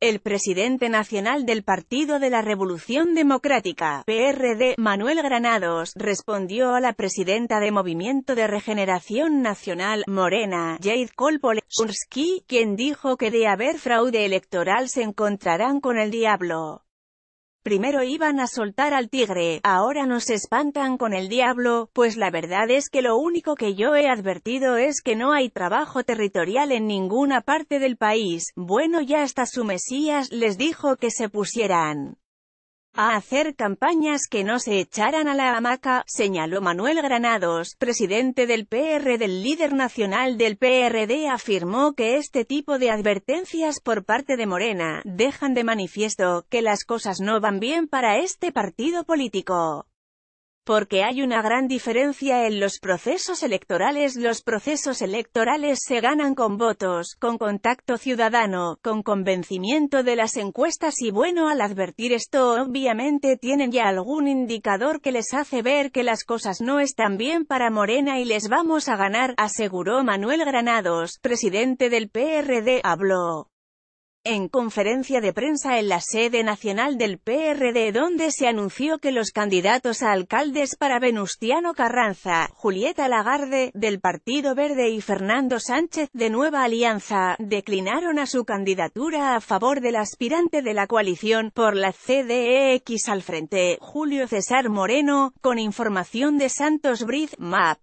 El presidente nacional del Partido de la Revolución Democrática, PRD, Manuel Granados, respondió a la presidenta de Movimiento de Regeneración Nacional, Morena, Jade urski quien dijo que de haber fraude electoral se encontrarán con el diablo. Primero iban a soltar al tigre, ahora nos espantan con el diablo, pues la verdad es que lo único que yo he advertido es que no hay trabajo territorial en ninguna parte del país. Bueno ya hasta su Mesías les dijo que se pusieran a hacer campañas que no se echaran a la hamaca, señaló Manuel Granados, presidente del PR del líder nacional del PRD afirmó que este tipo de advertencias por parte de Morena, dejan de manifiesto, que las cosas no van bien para este partido político porque hay una gran diferencia en los procesos electorales. Los procesos electorales se ganan con votos, con contacto ciudadano, con convencimiento de las encuestas y bueno, al advertir esto obviamente tienen ya algún indicador que les hace ver que las cosas no están bien para Morena y les vamos a ganar, aseguró Manuel Granados, presidente del PRD, habló en conferencia de prensa en la sede nacional del PRD donde se anunció que los candidatos a alcaldes para Venustiano Carranza, Julieta Lagarde, del Partido Verde y Fernando Sánchez, de Nueva Alianza, declinaron a su candidatura a favor del aspirante de la coalición por la CDEX al frente, Julio César Moreno, con información de Santos Briz, MAP.